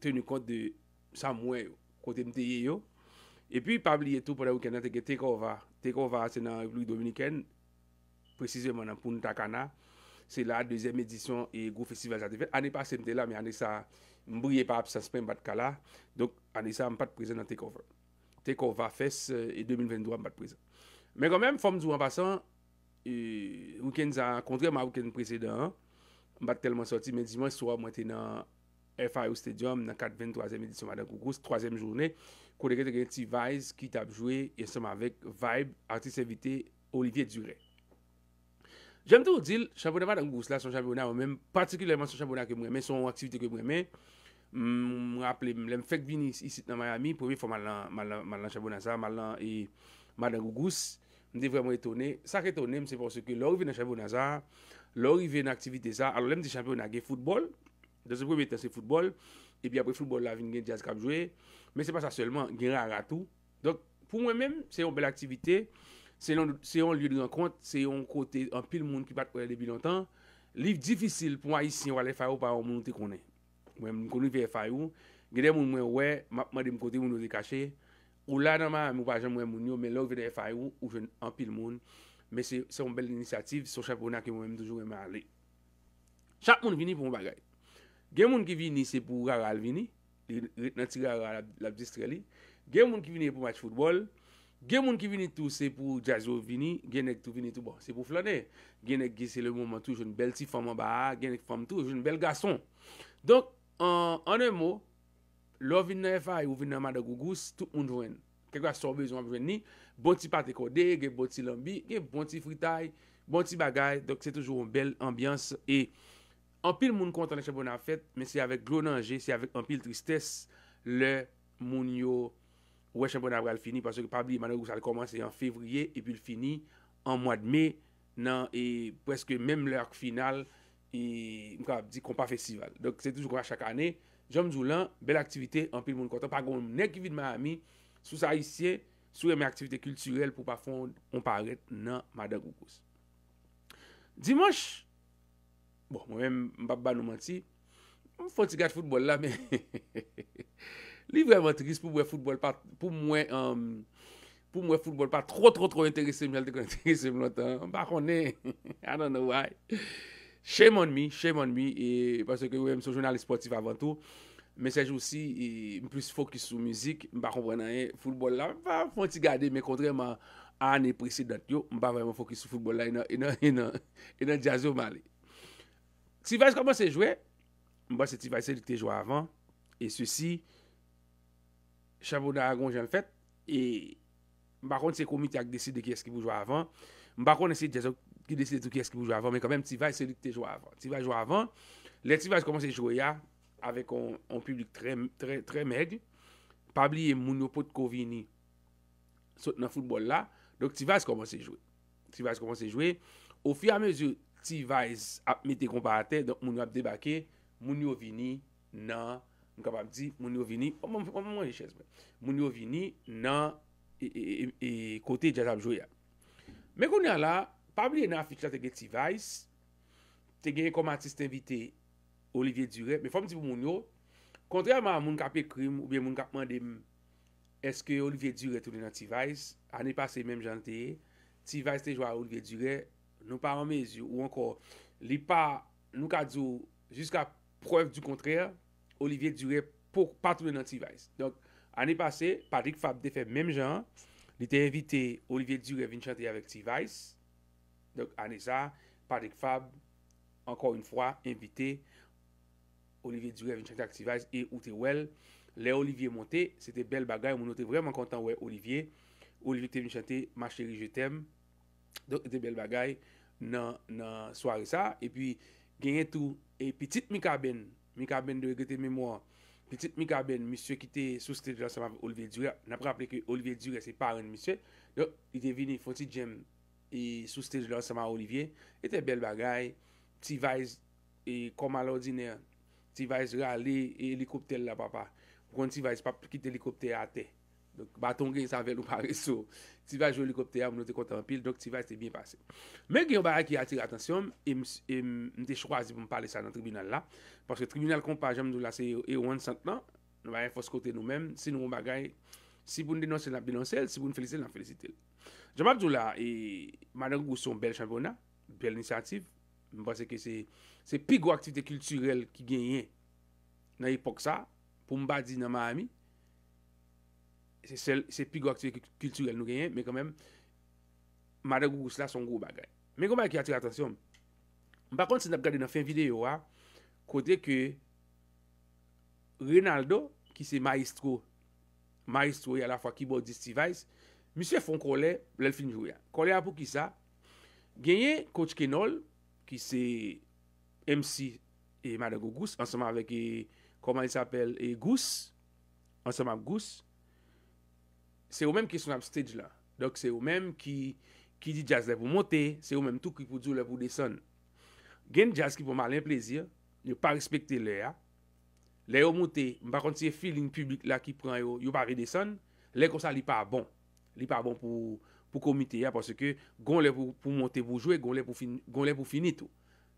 tenu kont de sa mwen kote mte ye yo. E pi pabli etou poda wikenda teke tekova. Tekova se nan Louis Dominikenn prezise mwen anpoun takana. Se la dezem edisyon e go festival jate fet. Anepa se mte la me anesa mbouye pa ap saspe mbat kala. Dok anesa mpat prezen nan tekova. Tekova fes e 2022 mbat prezen. Men kon men fom zou anpasan e, wikenda sa kontre ma wikenda prezeden mbat telman soti men di mwen soa mwen tenan FIU Stadium nan 4-23èm edisyon Madagougous, 3èm jounè, kou de gète gen Ti Vise ki tap jwè, yon sèm avèk Vibe, artiste evité Olivier Duré. Jèm tè ou dil, chabonè Madagougous la son chabonè ou mèm, patiklèman son chabonè ke mwèmè, son aktivite ke mwèmè, mwèm ap lèm fèk vin isit nan Miami, pou mè fòm alan chabonè sa, alan Madagougous, mdè vèm wè tonè, sa kè tonè m, mse pòsè ke lò rive nan chabonè sa, lò rive nan aktivite sa, alò lèm di chab Dan se preme tan se foutbol, e bi apre foutbol la vin gen jazz kam jwe. Men se pa sa selman, gen rara tou. Donk pou mwen men, se yon bel aktivite, se yon lye de lankonte, se yon kote, an pil moun ki pat wè debi lantan. Liv difisil pou mwen isi yon wale fayou pa yon moun te konen. Mwen moun konou ve fayou, gede moun mwen wè, map mwen de mkote moun nou de kache. Ou la nan mwen mwen mwen moun yo, men lò vede fayou, ou jen an pil moun. Men se yon bel inisiativ, sou chèp wè mwen ake mwen mwen toujou mwen mwen ale. Chak moun vini Gen moun ki vini se pou rara al vini, nan ti rara al abdestre li. Gen moun ki vini pou match foudbol. Gen moun ki vini tou se pou jazou vini, gen ek tou vini tou bo. Se pou flanè. Gen ek gise le mouman tou jen bel ti fom an ba a, gen ek fom tou jen bel gason. Donk, an e mou, lò vin nan e fay ou vin nan mada gougous, tou oun jwen. Kèkwa sorbej ou an jwen ni, bon ti pati kode, gen bon ti lambi, gen bon ti fritay, bon ti bagay. Donk, se toujou an bel ambyans e jen. An pil moun kontan lè chanponan fèt, men se y avèk glonanje, se y avèk an pil tristès, lè moun yo wè chanponan bral fini, pasè ki pabli Manoukous al komanse y an fevriye, epi l'fini an mwad me, nan e pweske mèm lèrk final e mkab di kon pa festival. Dok se toujou kwa chak anè, jom joulan, bel aktivite, an pil moun kontan. Pagoun mne kivit ma ami, sou sa isye, sou reme aktivite kulturel pou pa fond, on paret nan Manoukous. Dimansh, Bon, mwen mwen mba ba nou manti, mwen fwantiga ch foutbol la, men. Li vreman trikis pou mwen foutbol pa, pou mwen, um, mwen foutbol pa tro tro tro interese mwen, mwen te kon interese mwen lontan. Mwen pa konen, I don't know why. Che mwen mi, che mwen mi, e, parce ke mwen mwen sou jounalist sportif avantou, mwen sej ou si, e, mwen plus fokis sou mizik, mwen pa kon vreman e, foutbol la, mwen pa fwantiga de, mwen kontreman, ane preci dat yo, mwen pa vreman fokis sou foutbol la, e nan, e nan, e nan jazz yo mwen li. Ti vase koman se jwe, mba se ti vase se di ki te jwe avan, e sou si, chavou da agon jen fèt, e mba kon se komi te ak desi de ki eski pou jwe avan, mba kon se de se ki desi de ki eski pou jwe avan, men koman ti vase se di ki te jwe avan. Ti vase jwe avan, le ti vase koman se jwe ya, avek an publik tre meg, pabli e mouno pot kovini, sot nan foutbol la, donk ti vase koman se jwe. Ti vase koman se jwe, ou fi a mezou, Ti Weiss ap mette komparate, moun yo ap debake, moun yo vini nan, moun yo vini, oh, moun yo vini nan e, e, e, kote Djatab Joya. Mè koun yala, pabliye nan afitla teke Ti Weiss, teke komatiste invite Olivier Duret, mè fòm ti pou moun yo, kontreman moun kapi krim, ou moun kapman dem, eske Olivier Duret tounen nan Ti Weiss, ane pase menm jante, Ti Weiss te jwa Olivier Duret, Nou pa anme e zi ou ankor li pa nou ka zi ou jiska preuve di kontrere, Olivier Duret pou patounen nan T-Vice. Donk, ane pase, Patrick Fab de fe mèm jan, li te evite Olivier Duret vin chante avèk T-Vice. Donk, ane sa, Patrick Fab, ankor yon fwa, evite Olivier Duret vin chante avèk T-Vice, e ou te wel, le Olivier monte, se te bel bagay, moun o te vreman kontan ou e Olivier, Olivier te vin chante, ma cheri, je tem. Donk, de bel bagay. nan swari sa, e pi genye tou, e pitit mikaben, mikaben de regrete memwa, pitit mikaben, misye ki te soustej la sa ma Olivier Dure, napre aple ki Olivier Dure se paren misye, yo, i te vini foti djem, e soustej la sa ma Olivier, e te bel bagay, ti vayz, e kom al ordine, ti vayz re ale, e helikopter la papa, kon ti vayz pap ki te helikopter ate, baton gen sa vel ou pare sou ti va jo olikopte ya mounote konta an pil dok ti va este bien pase men gen yon baray ki atire atensyon e mte chroazi pou m pale sa nan tribunal la parce tribunal kompa jom nou la se yon e yon 100 nan, nou baray fos kote nou men si nou m bagay si pou m denose nan bilansel, si pou m felicite nan felicite jama bdou la manan kou son bel chanpouna, bel inisiativ m base ke se se pigou aktivite kulturel ki genye nan epok sa pou m badi nan ma ami se pi go aktive kulturel nou genyen, me kon men, Madagoukous la son gro bagay. Men kon man ki atir atasyon, bakon se nap gade nan fin video a, kote ke, Rinaldo, ki se maestro, maestro ya la fwa keyboardist device, misye fon kole, blen film jou ya, kole apou ki sa, genyen kouch kenol, ki se MC, ki se Madagoukous, ansanman avek e, koman yi sa apel, e Gouss, ansanman Gouss, Se ou menm ki sou ap stage la. Dok se ou menm ki di jazz le pou monte, se ou menm tou ki pou djou le pou deson. Gen jazz ki pou male mplezir, yo pa respekte le ya. Le yo monte, mpa konti e filin publik la ki pran yo, yo pa re deson. Le konsa li pa bon. Li pa bon pou komite ya, pwase ke goun le pou monte pou jwe, goun le pou fini tou.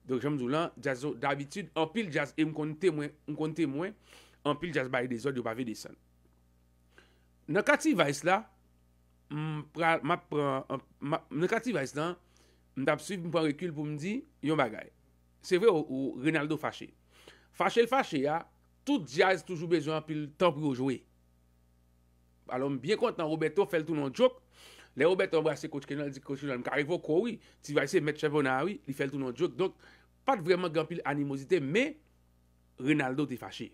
Dok jom djou lan, jazz ou, d'habitude, an pil jazz, e mkon te mwen, an pil jazz ba re deson, yo pa re deson. Nè kati va yis la, m pran, m ap pran, m nè kati va yis lan, m tap siv m pran rekyl pou m di, yon bagay. Se vè ou, ou, Rinaldo fache. Fache l fache ya, tout jaze toujou bezoan pil tampri ou jowe. Alon, m byen kontan Roberto fel tou nan djok, le Roberto m vase kouch kenal di kouch kenal, m karivou koui, ti va yise met chabonari, li fel tou nan djok, donk, pat vreman gampil animozite, me, Rinaldo di fache.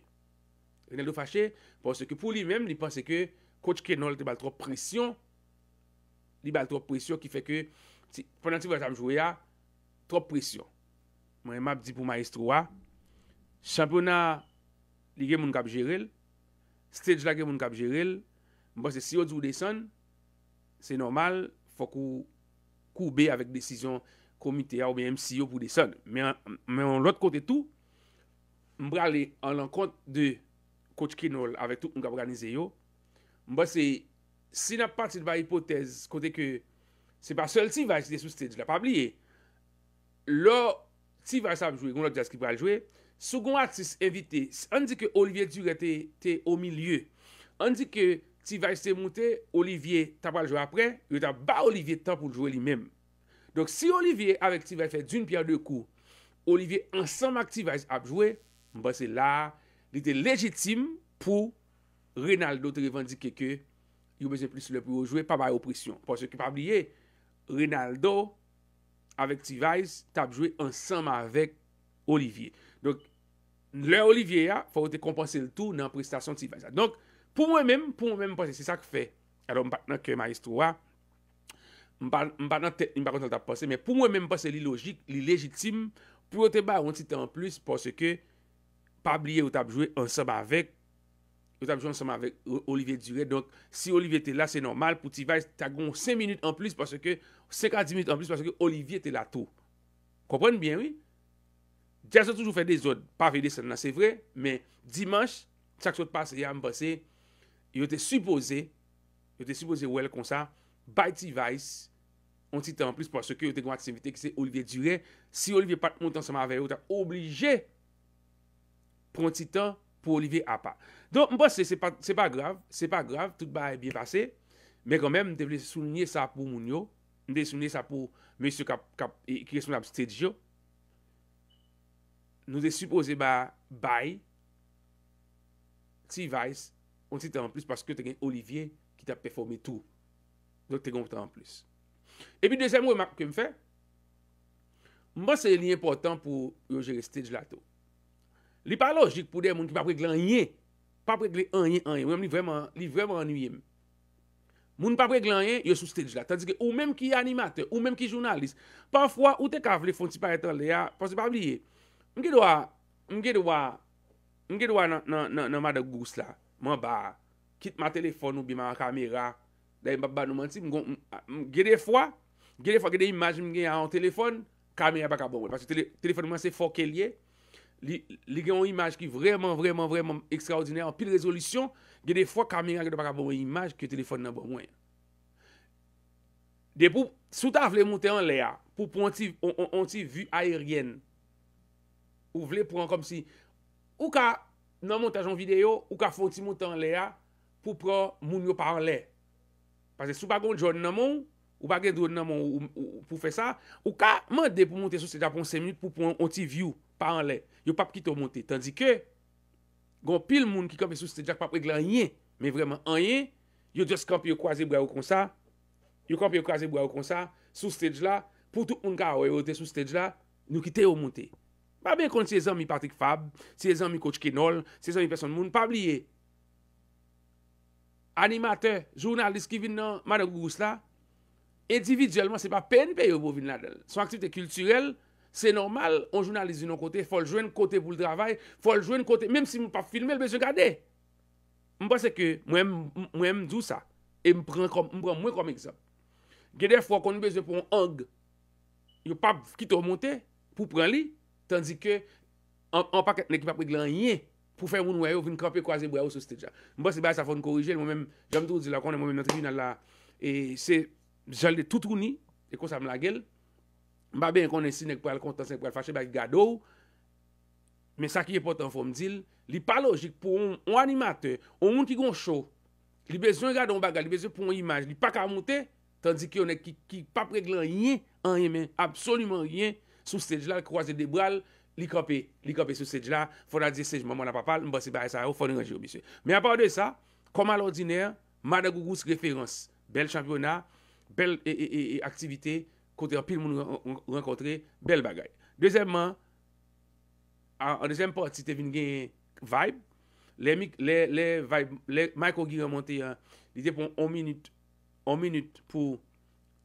Rinaldo fache, pwonse ke pou li menm, li pwonse ke, kouchke nol te bal trop presyon, li bal trop presyon ki feke, ponantif wazam jwoya, trop presyon. Mwen emap di pou maestro a, chanponat li gen moun kap jerel, stage la gen moun kap jerel, mwen bose siyo di wou deson, se normal, fokou koube avik desizyon komite a ou mwen msi yo pou deson. Men lout kote tou, mwen brale an lankont de kouchke nol avik tou moun kap organizeyo, Mba se, si na pati dwa hipotez kote ke se pa sol ti vay si de souste, di la pa bliye. Lo, ti vay sa ap jwe, goun lak di as ki pral jwe. Sou goun ati se evite, an di ke Olivier Dure te, te o milye. An di ke ti vay se monte, Olivier ta pral jwe apre, yon ta ba Olivier tan pou jwe li mem. Dok si Olivier avek ti vay fe d'un pier de kou, Olivier ansan mak ti vay ap jwe, mba se la, li te lejitim pou... Rinaldo te revendike ke yo beze plus le pou yo jwe, pa bayo prisyon. Pon se ke pa blye, Rinaldo avèk T-Vaize, tab jwe ansam avèk Olivier. Donk, lè Olivier a, fò wè te kompense l'tou nan prestasyon T-Vaize a. Donk, pou mwen mèm, pou mwen mèm pasè, se sa k fè, alò mpaten ak maestro a, mpaten ak teknik, mpaten ak kontant ap pasè, mè pou mwen mèm pasè li logik, li legitim, pou wè te bayo, ou ti te an plus, pon se ke, pa blye ou tab jwe ansam avèk, yo ta bjoun seman avèk Olivier Duret, donk, si Olivier te la, se normal, pou Ti Weiss, ta goun 5 minute an plus, 5 a 10 minute an plus, parce que Olivier te la tou. Komponne bien, oui? Dia se toujou fè des od, pa vè des senna, se vre, men, dimanche, chak chot pas, yon te suppose, yon te suppose wèl konsa, bay Ti Weiss, on ti te an plus, parce que yo te goun ati semitè, ki se Olivier Duret, si Olivier Pat, yon te bjoun seman avèk, yo te oblije, pron Ti Weiss, pou Olivier Appa. Don, mba se, se pa grave, se pa grave, tout ba e bien pase, men kon men, mde soumenye sa pou Mounio, mde soumenye sa pou Monsieur Kap, ki resoun ap Stedjo, nou de suppose ba Baye, T. Weiss, mde se te an plus, paske te gen Olivier, ki te ap performe tou. Don, te kon se te an plus. E pi, dezem wè, mba, kem fe? Mba se li important pou euh, Roger Stedjo lato. Li pa logik pou de moun ki pa prek lanyen. Pa prek lanyen, lanyen. Moun li vreman, li vreman anuyen. Moun pa prek lanyen, yo sou stedj la. Tandis ke ou menm ki animat, ou menm ki jounalist. Panfwa, ou te kav lefon ti pa etan le, ya, panse pa mliye. Mge do a, mge do a, mge do a nan, nan, nan, nan madag gous la. Mwen ba, kit ma telefon ou bi man kamera. Da yon baban ou man ti, mwen gon, mwen gede fwa. Gede fwa, gede imaj mwen gen an telefon, kamera baka bon wè. Pase telefon mwen se fok el ye, li gen yon imaj ki vreman, vreman, vreman ekstraordiner an pil rezolusyon, gen defwa kameran gen de baka bon imaj ki telefon nan bon mwen. De pou, sou ta vle monten an le a, pou pou an ti vu ayeryen, ou vle pou an kom si, ou ka nan montaj an video, ou ka fwoti monten an le a, pou pou moun yo par an le. Pase sou pa gon joun nan moun, ou pa gen joun nan moun pou fe sa, ou ka man de pou monten sou se japon se minut pou pou an ti view par an le. Yo pap kite ou monte. Tandike, gon pil moun ki kompe sou stedja ki pap regle anye. Me vreman anye, yo just kompe yo kwaze bray ou konsa. Yo kompe yo kwaze bray ou konsa. Sou stedj la, poutou un ka oye ou te sou stedj la, nou kite ou monte. Ba ben konti se zan mi partik fab, se zan mi kouchke nol, se zan mi person moun, pap liye. Animateur, jounalist ki vin nan madagoukous la, edividyeleman se pa pen pe yo bo vin la del. Son aktivite kulturel, Se normal, an jounalize yon kote, fòl jwen kote pou l travay, fòl jwen kote, mèm si mwen pa filme l beze gade. Mwen se ke mwen mdou sa, e mpren mwen kom ekzap. Gede fò koni beze pou an ang, yon pa kito remonte pou pran li, tandi ke an paket nek mwen apri glan yin pou fè moun wè yo voun krapè kwa zèm wè yo sou sete jan. Mwen se ba sa fòn korije, mwen mèm, javitou di lakon, mwen mèm natri yon al la, e se zal de toutouni, e konsa m la gel, Mba ben konensi nek pou al kontansen, pou al fache bak gado. Men sa ki e potan fom dil, li pa logik pou on animateur, on moun ki gon show, li bezon gado mba gal, li bezon pou on imaj, li pa kamonte, tandi ki yon nek ki pa preglan yin, an yemen, absolumen yin, sou sedj la, kroaze debral, li kape, li kape sou sedj la, fona di sejman, mwa na pa pal, mba se ba esay, ou fona yon jiromise. Men apan de sa, koma l'ordiner, Madagougou se referans, bel championat, bel aktivite, kote apil moun renkotre, bel bagay. Dezemman, an dezem pot, si te vin gen vibe, le vibe, lai kongi remonte yon, li te pon on minute on minute pou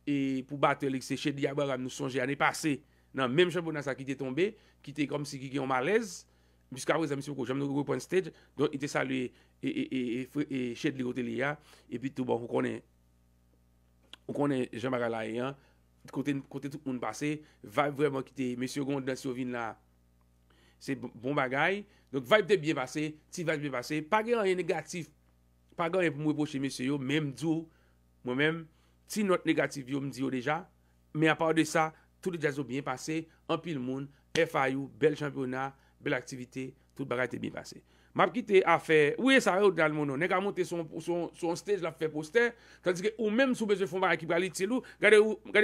e, batte li kse ched li yagwa ram nou sonje ane pase nan menm chanpou nan sa ki te tombe ki te kom si ki gen yon malez biska wè zan misi wè ko, janm nou go point stage don ite salwe e ched li yote li ya e pi tou bon, wou konen wou konen janm bagay lai yon kote tout moun basse, va vreman kite, mèsyo yon dans yon vin la se bon, bon bagay donc va yon te bie basse, ti va yon bie basse pa gen an yon negatif, pa gen an yon mwen boche mèsyo yon, mè mdou mwen mèm, ti not negatif yon mdiyo deja, mè a part de sa tout le jazz yon bie basse, an pi l moun FIU, bel championnat, bel aktivite tout bagay te bie basse map ki te a fe, ouye sa re ou dalmono, ne ka monte son stage la fe poster, tadi ki ou menm sou beje fombare ki brali tse lou, gade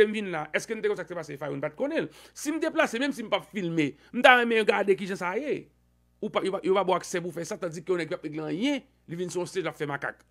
m vin la, eske n de kon sakte pa se faye ou n bat konel. Si m deplase, menm si m pa filme, m ta reme yon gade ki jen sa ye, ou pa yon va bo akse pou fe sa, tadi ki ou ne kwe ap e glan ye, li vin son stage la fe makak.